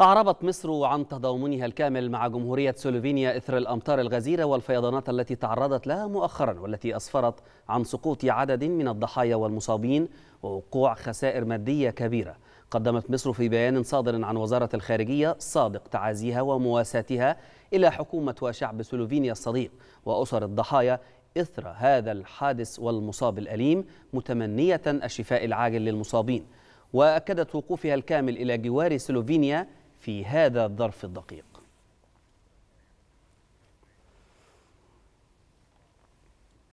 أعربت مصر عن تضامنها الكامل مع جمهورية سلوفينيا إثر الأمطار الغزيرة والفيضانات التي تعرضت لها مؤخرا والتي أسفرت عن سقوط عدد من الضحايا والمصابين ووقوع خسائر مادية كبيرة قدمت مصر في بيان صادر عن وزارة الخارجية صادق تعازيها ومواساتها إلى حكومة وشعب سلوفينيا الصديق وأسر الضحايا إثر هذا الحادث والمصاب الأليم متمنية الشفاء العاجل للمصابين وأكدت وقوفها الكامل إلى جوار سلوفينيا في هذا الظرف الدقيق